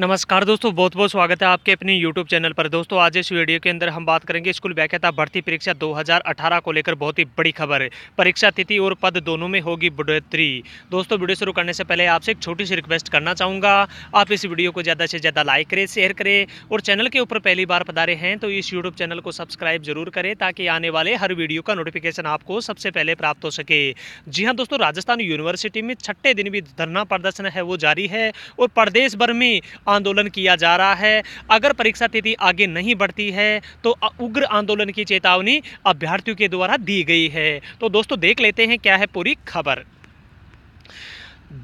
नमस्कार दोस्तों बहुत बहुत स्वागत है आपके अपने यूट्यूब चैनल पर दोस्तों आज इस वीडियो के अंदर हम बात करेंगे स्कूल व्याख्याता भर्ती परीक्षा 2018 को लेकर बहुत ही बड़ी खबर है परीक्षा तिथि और पद दोनों में होगी बढ़ोतरी दोस्तों वीडियो शुरू करने से पहले आपसे एक छोटी सी रिक्वेस्ट करना चाहूँगा आप इस वीडियो को ज़्यादा से ज़्यादा लाइक करें शेयर करें और चैनल के ऊपर पहली बार पधारे हैं तो इस यूट्यूब चैनल को सब्सक्राइब जरूर करें ताकि आने वाले हर वीडियो का नोटिफिकेशन आपको सबसे पहले प्राप्त हो सके जी हाँ दोस्तों राजस्थान यूनिवर्सिटी में छठे दिन भी धरना प्रदर्शन है वो जारी है और प्रदेश भर में आंदोलन किया जा रहा है अगर परीक्षा तिथि आगे नहीं बढ़ती है तो उग्र आंदोलन की चेतावनी अभ्यर्थियों के द्वारा दी गई है तो दोस्तों देख लेते हैं क्या है पूरी खबर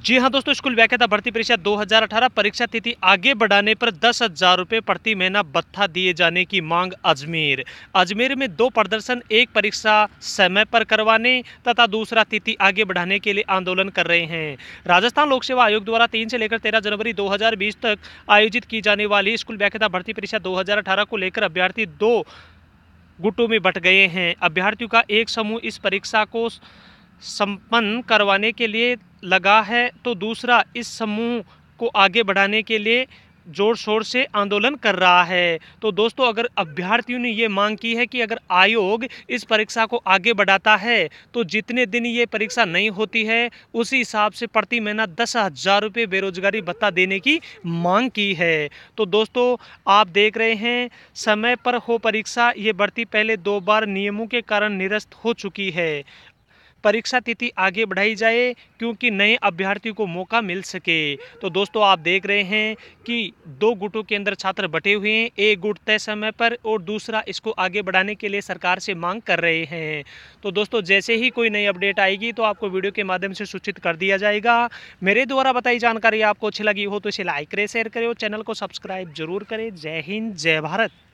जी हाँ दोस्तों स्कूल व्याख्या भर्ती परीक्षा 2018 परीक्षा तिथि आगे बढ़ाने पर दस हजार रुपये प्रति महीना भत्था दिए जाने की मांग अजमेर अजमेर में दो प्रदर्शन एक परीक्षा समय पर करवाने तथा दूसरा तिथि आगे बढ़ाने के लिए आंदोलन कर रहे हैं राजस्थान लोक सेवा आयोग द्वारा तीन से लेकर तेरह जनवरी दो तक आयोजित की जाने वाली स्कूल व्याख्या भर्ती परीक्षा दो को लेकर अभ्यर्थी दो गुटों में बट गए हैं अभ्यर्थियों का एक समूह इस परीक्षा को संपन्न करवाने के लिए लगा है तो दूसरा इस समूह को आगे बढ़ाने के लिए जोर शोर से आंदोलन कर रहा है तो दोस्तों अगर अभ्यर्थियों ने ये मांग की है कि अगर आयोग इस परीक्षा को आगे बढ़ाता है तो जितने दिन ये परीक्षा नहीं होती है उसी हिसाब से प्रति महीना दस हज़ार रुपये बेरोजगारी भत्ता देने की मांग की है तो दोस्तों आप देख रहे हैं समय पर हो परीक्षा ये भर्ती पहले दो बार नियमों के कारण निरस्त हो चुकी है परीक्षा तिथि आगे बढ़ाई जाए क्योंकि नए अभ्यर्थियों को मौका मिल सके तो दोस्तों आप देख रहे हैं कि दो गुटों के अंदर छात्र बटे हुए हैं एक गुट तय समय पर और दूसरा इसको आगे बढ़ाने के लिए सरकार से मांग कर रहे हैं तो दोस्तों जैसे ही कोई नई अपडेट आएगी तो आपको वीडियो के माध्यम से सूचित कर दिया जाएगा मेरे द्वारा बताई जानकारी आपको अच्छी लगी हो तो इसे लाइक करें शेयर करें और चैनल को सब्सक्राइब जरूर करें जय हिंद जय भारत